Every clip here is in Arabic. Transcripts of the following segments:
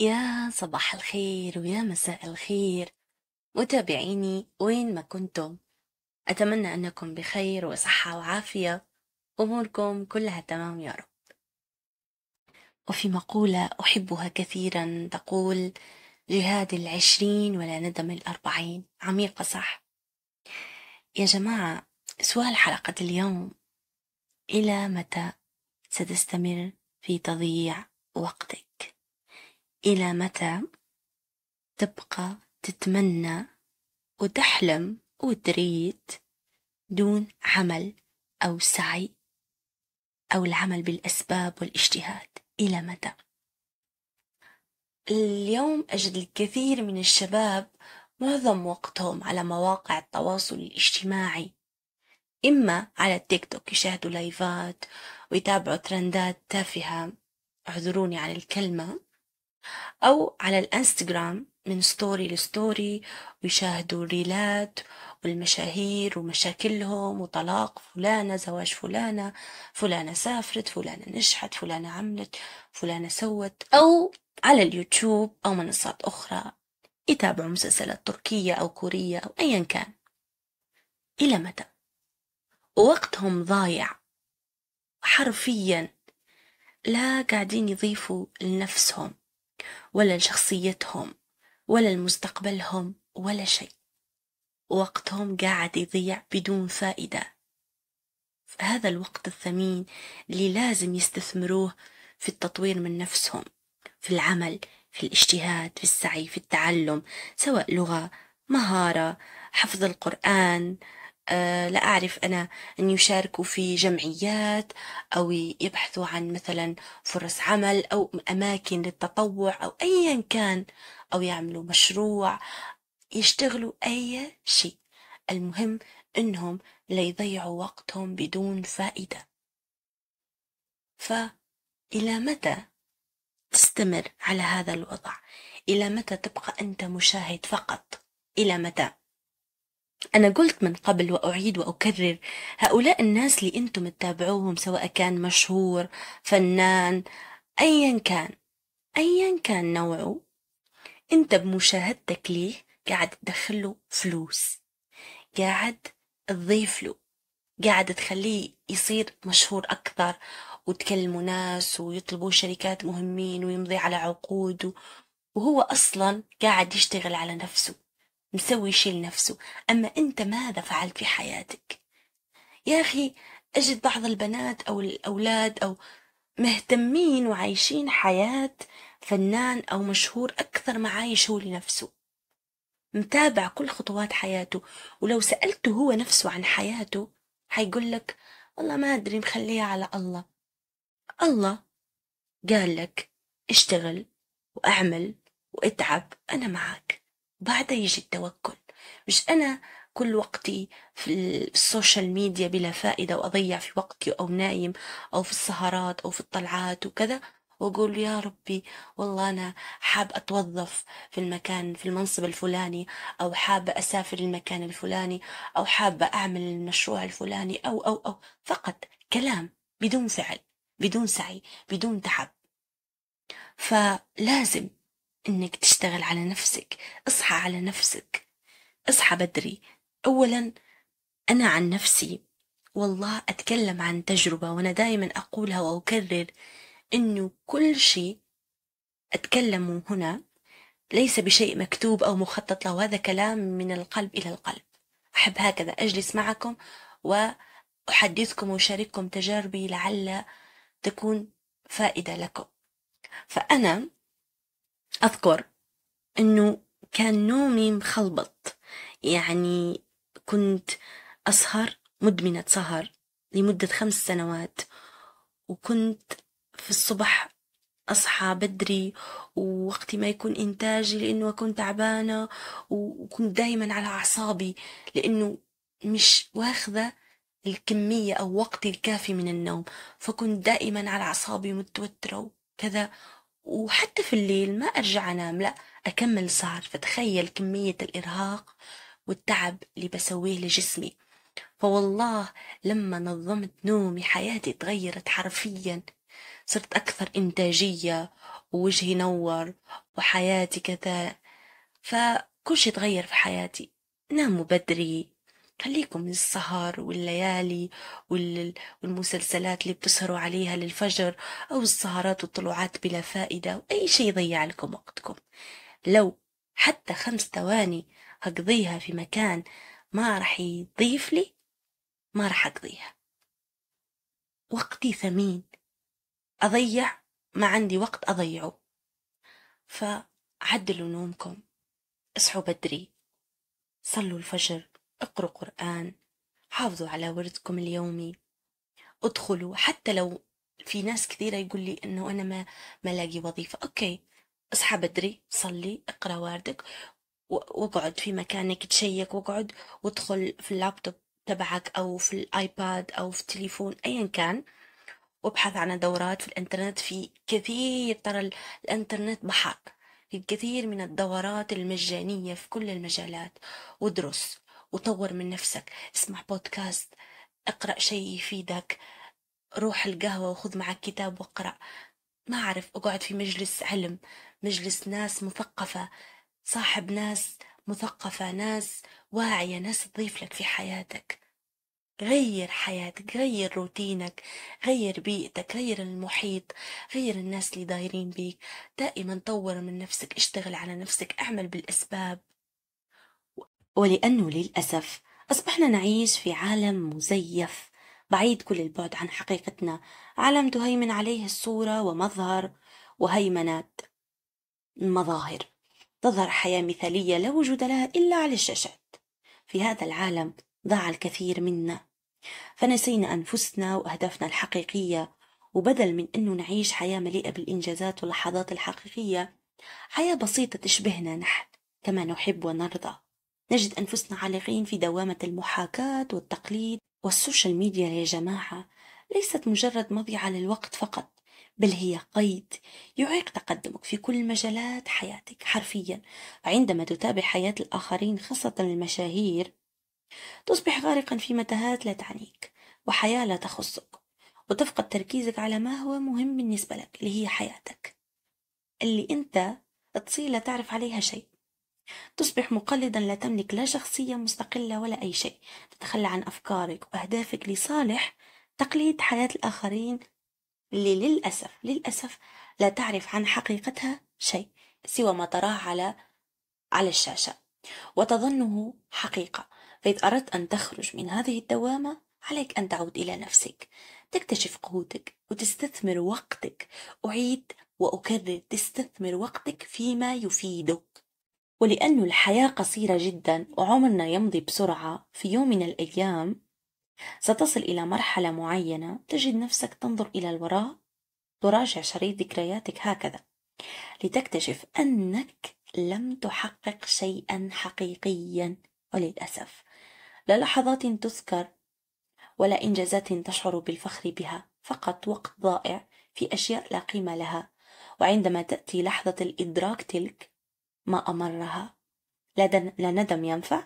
يا صباح الخير ويا مساء الخير متابعيني وين ما كنتم أتمنى أنكم بخير وصحة وعافية أموركم كلها تمام يا رب وفي مقولة أحبها كثيرا تقول جهاد العشرين ولا ندم الأربعين عميقة صح يا جماعة سؤال حلقة اليوم إلى متى ستستمر في تضييع وقتك إلى متى تبقى تتمنى وتحلم وتريد دون عمل أو سعي أو العمل بالأسباب والاجتهاد إلى متى؟ اليوم أجد الكثير من الشباب معظم وقتهم على مواقع التواصل الاجتماعي إما على التيك توك يشاهدوا لايفات ويتابعوا ترندات تافهة اعذروني على الكلمة أو على الانستغرام من ستوري لستوري ويشاهدوا الريلات والمشاهير ومشاكلهم وطلاق فلانة زواج فلانة فلانة سافرت فلانة نجحت فلانة عملت فلانة سوت أو على اليوتيوب أو منصات أخرى يتابعوا مسلسلات تركية أو كورية أو أيا كان إلى متى؟ ووقتهم ضايع حرفيا لا قاعدين يضيفوا لنفسهم ولا لشخصيتهم ولا لمستقبلهم ولا شيء وقتهم قاعد يضيع بدون فائدة هذا الوقت الثمين اللي لازم يستثمروه في التطوير من نفسهم في العمل في الاجتهاد في السعي في التعلم سواء لغة مهارة حفظ القرآن آه، لا أعرف أنا أن يشاركوا في جمعيات أو يبحثوا عن مثلا فرص عمل أو أماكن للتطوع أو أيا كان أو يعملوا مشروع يشتغلوا أي شيء المهم إنهم لا يضيعوا وقتهم بدون فائدة فإلى متى تستمر على هذا الوضع إلى متى تبقى أنت مشاهد فقط إلى متى أنا قلت من قبل وأعيد وأكرر هؤلاء الناس اللي أنتم تتابعوهم سواء كان مشهور فنان أيا كان أيا كان نوعه أنت بمشاهدتك ليه قاعد تدخله فلوس قاعد تضيف له قاعد تخليه يصير مشهور أكثر وتكلموا ناس ويطلبوا شركات مهمين ويمضي على عقود وهو أصلا قاعد يشتغل على نفسه مسوي شيء لنفسه أما أنت ماذا فعلت في حياتك يا أخي أجد بعض البنات أو الأولاد أو مهتمين وعايشين حياة فنان أو مشهور أكثر ما عايش هو لنفسه متابع كل خطوات حياته ولو سألته هو نفسه عن حياته حيقول لك والله ما أدري مخليها على الله الله قال لك اشتغل وأعمل واتعب أنا معك بعدها يجي التوكل مش أنا كل وقتي في السوشيال ميديا بلا فائدة وأضيع في وقتي أو نايم أو في السهرات أو في الطلعات وكذا وأقول يا ربي والله أنا حاب أتوظف في المكان في المنصب الفلاني أو حابة أسافر المكان الفلاني أو حابة أعمل المشروع الفلاني أو أو أو فقط كلام بدون فعل بدون سعي بدون تعب فلازم إنك تشتغل على نفسك اصحى على نفسك اصحى بدري أولا أنا عن نفسي والله أتكلم عن تجربة وأنا دائما أقولها وأكرر إنه كل شيء أتكلمه هنا ليس بشيء مكتوب أو مخطط له هذا كلام من القلب إلى القلب أحب هكذا أجلس معكم وأحدثكم وأشارككم تجاربي لعل تكون فائدة لكم فأنا أذكر أنه كان نومي مخلبط يعني كنت أسهر مدمنة سهر لمدة خمس سنوات وكنت في الصبح أصحى بدري ووقتي ما يكون إنتاجي لأنه أكون تعبانة وكنت دايما على أعصابي لأنه مش واخذة الكمية أو وقتي الكافي من النوم فكنت دائما على أعصابي متوترة وكذا وحتى في الليل ما أرجع أنام لأ أكمل سهر فتخيل كمية الإرهاق والتعب اللي بسويه لجسمي فوالله لما نظمت نومي حياتي تغيرت حرفيا صرت أكثر إنتاجية ووجهي نور وحياتي كذا فكل شي تغير في حياتي ناموا بدري خليكم من السهر والليالي والمسلسلات اللي بتسهروا عليها للفجر أو السهرات والطلوعات بلا فائدة وأي شيء يضيع لكم وقتكم لو حتى خمس ثواني أقضيها في مكان ما رح يضيف لي ما رح أقضيها وقتي ثمين أضيع ما عندي وقت أضيعه فعدلوا نومكم اصحوا بدري صلوا الفجر اقروا قرآن حافظوا على وردكم اليومي ادخلوا حتى لو في ناس كثيرة يقول لي انه انا ما ما لاقي وظيفة اوكي اصحى بدري صلي اقرا واردك واقعد في مكانك تشيك واقعد وادخل في اللابتوب تبعك او في الايباد او في التليفون ايا كان وابحث عن دورات في الانترنت في كثير ترى الانترنت بحر في كثير من الدورات المجانية في كل المجالات وادرس وطور من نفسك اسمع بودكاست اقرأ شيء يفيدك روح القهوة وخذ معك كتاب واقرأ ما أعرف أقعد في مجلس علم مجلس ناس مثقفة صاحب ناس مثقفة ناس واعية ناس تضيف لك في حياتك غير حياتك غير روتينك غير بيئتك غير المحيط غير الناس اللي دايرين بيك دائما طور من نفسك اشتغل على نفسك اعمل بالاسباب ولأنه للأسف أصبحنا نعيش في عالم مزيف بعيد كل البعد عن حقيقتنا عالم تهيمن عليه الصورة ومظهر وهيمنات مظاهر تظهر حياة مثالية لا وجود لها إلا على الشاشات في هذا العالم ضاع الكثير منا فنسينا أنفسنا وأهدافنا الحقيقية وبدل من أنه نعيش حياة مليئة بالإنجازات واللحظات الحقيقية حياة بسيطة تشبهنا نحن كما نحب ونرضى نجد أنفسنا عالقين في دوامة المحاكاة والتقليد والسوشيال ميديا يا جماعة ليست مجرد مضيعة للوقت فقط بل هي قيد يعيق تقدمك في كل مجالات حياتك حرفيا عندما تتابع حياة الآخرين خاصة المشاهير تصبح غارقا في متاهات لا تعنيك وحياة لا تخصك وتفقد تركيزك على ما هو مهم بالنسبة لك اللي هي حياتك اللي أنت تصير لا تعرف عليها شيء تصبح مقلدا لا تملك لا شخصية مستقلة ولا أي شيء تتخلى عن أفكارك وأهدافك لصالح تقليد حياة الآخرين اللي للأسف للأسف لا تعرف عن حقيقتها شيء سوى ما تراه على على الشاشة وتظنه حقيقة فإذا أردت أن تخرج من هذه الدوامة عليك أن تعود إلى نفسك تكتشف قوتك وتستثمر وقتك أعيد وأكرر تستثمر وقتك فيما يفيدك ولأن الحياة قصيرة جدا وعمرنا يمضي بسرعة في يوم من الأيام ستصل إلى مرحلة معينة تجد نفسك تنظر إلى الوراء تراجع شريط ذكرياتك هكذا لتكتشف أنك لم تحقق شيئا حقيقيا وللأسف لا لحظات تذكر ولا إنجازات تشعر بالفخر بها فقط وقت ضائع في أشياء لا قيمة لها وعندما تأتي لحظة الإدراك تلك ما أمرها لا ندم ينفع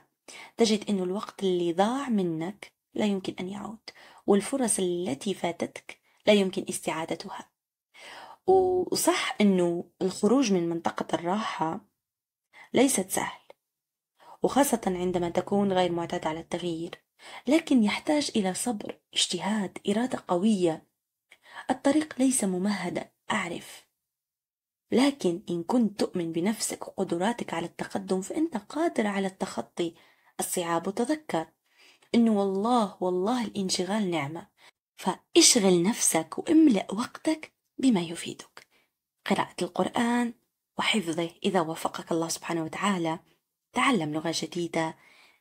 تجد أن الوقت اللي ضاع منك لا يمكن أن يعود والفرص التي فاتتك لا يمكن استعادتها وصح أنه الخروج من منطقة الراحة ليست سهل وخاصة عندما تكون غير معتاد على التغيير لكن يحتاج إلى صبر اجتهاد إرادة قوية الطريق ليس ممهدا أعرف لكن إن كنت تؤمن بنفسك وقدراتك على التقدم فأنت قادر على التخطي الصعاب وتذكر إنه والله والله الانشغال نعمة فاشغل نفسك واملأ وقتك بما يفيدك قراءة القرآن وحفظه إذا وفقك الله سبحانه وتعالى تعلم لغة جديدة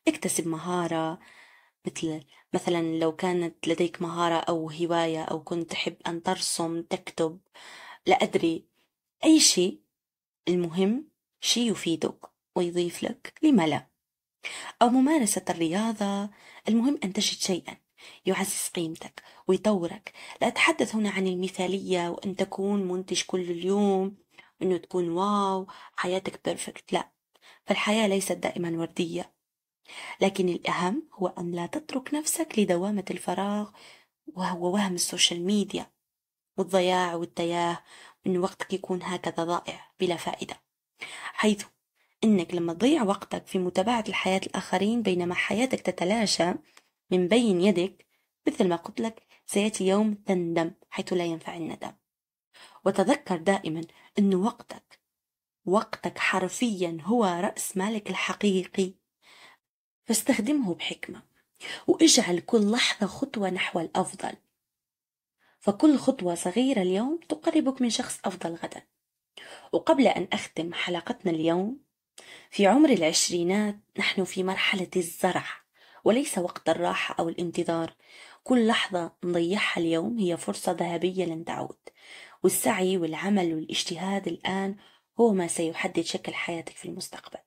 اكتسب مهارة مثل مثلا لو كانت لديك مهارة أو هواية أو كنت تحب أن ترسم تكتب لا أدري أي شيء المهم شيء يفيدك ويضيف لك لما لا أو ممارسة الرياضة المهم أن تجد شيئا يعزز قيمتك ويطورك لا أتحدث هنا عن المثالية وأن تكون منتج كل اليوم أنه تكون واو حياتك بيرفكت لا فالحياة ليست دائما وردية لكن الأهم هو أن لا تترك نفسك لدوامة الفراغ وهو وهم السوشيال ميديا والضياع والتياه أن وقتك يكون هكذا ضائع بلا فائدة حيث أنك لما تضيع وقتك في متابعة الحياة الآخرين بينما حياتك تتلاشى من بين يدك مثل ما قلت لك سيأتي يوم تندم حيث لا ينفع الندم وتذكر دائما أن وقتك وقتك حرفيا هو رأس مالك الحقيقي فاستخدمه بحكمة واجعل كل لحظة خطوة نحو الأفضل فكل خطوة صغيرة اليوم تقربك من شخص أفضل غدا وقبل أن أختم حلقتنا اليوم في عمر العشرينات نحن في مرحلة الزرع وليس وقت الراحة أو الانتظار كل لحظة نضيعها اليوم هي فرصة ذهبية لن تعود والسعي والعمل والاجتهاد الآن هو ما سيحدد شكل حياتك في المستقبل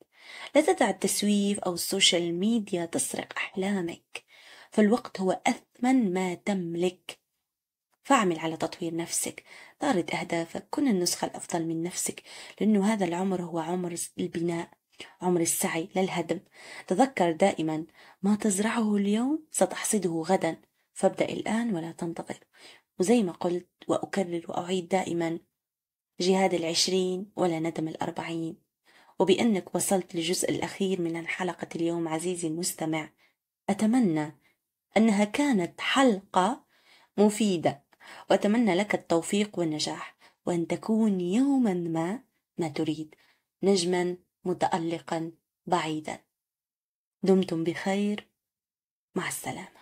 لا تدع التسويف أو السوشيال ميديا تسرق أحلامك فالوقت هو أثمن ما تملك فاعمل على تطوير نفسك طارد أهدافك كن النسخة الأفضل من نفسك لأنه هذا العمر هو عمر البناء عمر السعي للهدم تذكر دائما ما تزرعه اليوم ستحصده غدا فابدأ الآن ولا تنتظر وزي ما قلت وأكرر وأعيد دائما جهاد العشرين ولا ندم الأربعين وبأنك وصلت للجزء الأخير من حلقة اليوم عزيزي المستمع أتمنى أنها كانت حلقة مفيدة وأتمنى لك التوفيق والنجاح وأن تكون يوما ما ما تريد نجما متألقا بعيدا دمتم بخير مع السلامة